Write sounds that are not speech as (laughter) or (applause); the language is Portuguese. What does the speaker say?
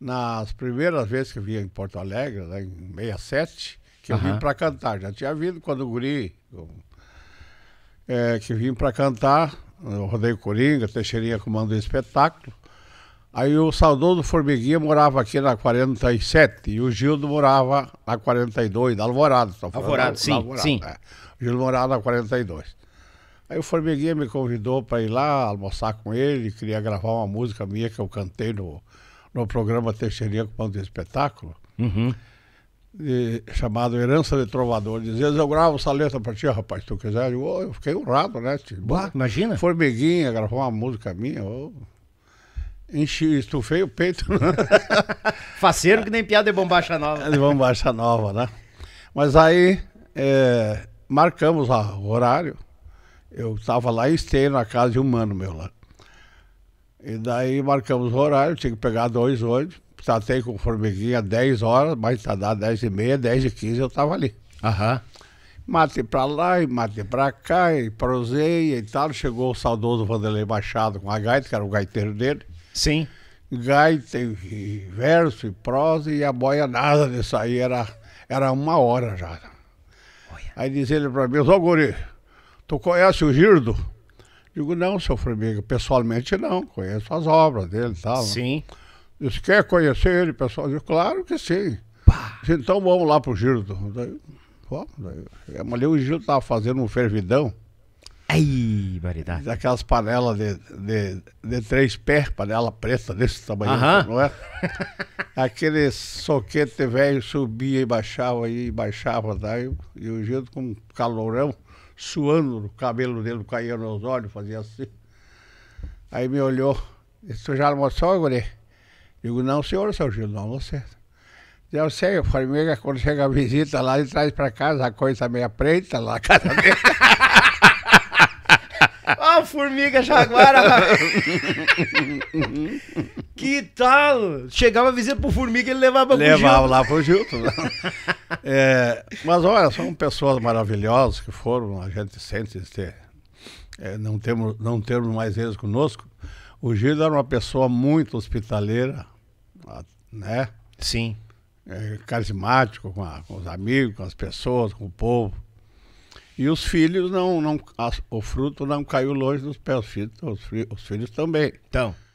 nas primeiras vezes que eu vim em Porto Alegre, né, em 67, que eu vim para cantar. Já tinha vindo quando o guri, eu, é, que vim para cantar, o rodei Coringa, Teixeirinha comandou o espetáculo. Aí o saudoso Formiguinha morava aqui na 47 e o Gildo morava na 42, na Alvorada. Alvorada, sim, Alvorada, sim. É. O Gildo morava na 42. Aí o Formiguinha me convidou para ir lá almoçar com ele, queria gravar uma música minha que eu cantei no, no programa Teixeirinha com um espetáculo, uhum. chamado Herança de Trovador. Dizia, eu gravo letra pra ti, ah, rapaz, se tu quiser. Eu, eu fiquei um rato, né? Tipo, imagina. Formiguinha, gravou uma música minha. Enchi, estufei o peito. Né? (laughs) Faceiro que nem piada de bombacha nova. De bombacha nova, né? Mas aí é, marcamos lá, o horário. Eu estava lá e estei na casa de um mano meu lá. E daí marcamos o horário, tinha que pegar dois ônibus, tratei com formiguinha 10 horas, mas tá dá 10 e meia, 10 e 15 eu tava ali. Aham. Mate pra lá e mate pra cá, e prosei e tal. Chegou o saudoso Vanderlei Machado com a gaita, que era o gaiteiro dele. Sim. Gaita, e verso, e prosa, e a boia nada disso aí, era, era uma hora já. Olha. Aí diz ele pra mim, ô guri, tu conhece o Girdo? Digo, não, seu Formiga, pessoalmente não, conheço as obras dele e tal. Né? Sim. Diz, quer conhecer ele pessoal? Digo, claro que sim. Pá. então vamos lá pro Gildo, Daí, vamos, daí. Ali o Gildo tava fazendo um fervidão. Ai, variedade. Daquelas panelas de, de, de, três pés, panela preta desse tamanho, Aham. não é? (laughs) Aquele soquete velho subia e baixava e baixava, daí, e o Gildo com calorão suando, o cabelo dele caía nos olhos, fazia assim. Aí me olhou, disse, já almoçou, guri? Digo, não, senhor, seu Gil, não almocei. É, eu sei, eu falei, quando chega a visita lá, ele traz pra casa a coisa meia preta lá, a casa dele. (laughs) Ó, oh, formiga jaguara. que tal? Chegava a visita pro formiga, ele levava, levava pro Levava lá pro Gilton. Né? (laughs) É, mas olha, são pessoas maravilhosas que foram, a gente sente ter, é, não, temos, não temos mais eles conosco. O Gildo era uma pessoa muito hospitaleira, né? Sim. É, carismático com, a, com, os amigos, com as pessoas, com o povo. E os filhos não, não a, o fruto não caiu longe dos pés, os filhos, os, os filhos também. Então.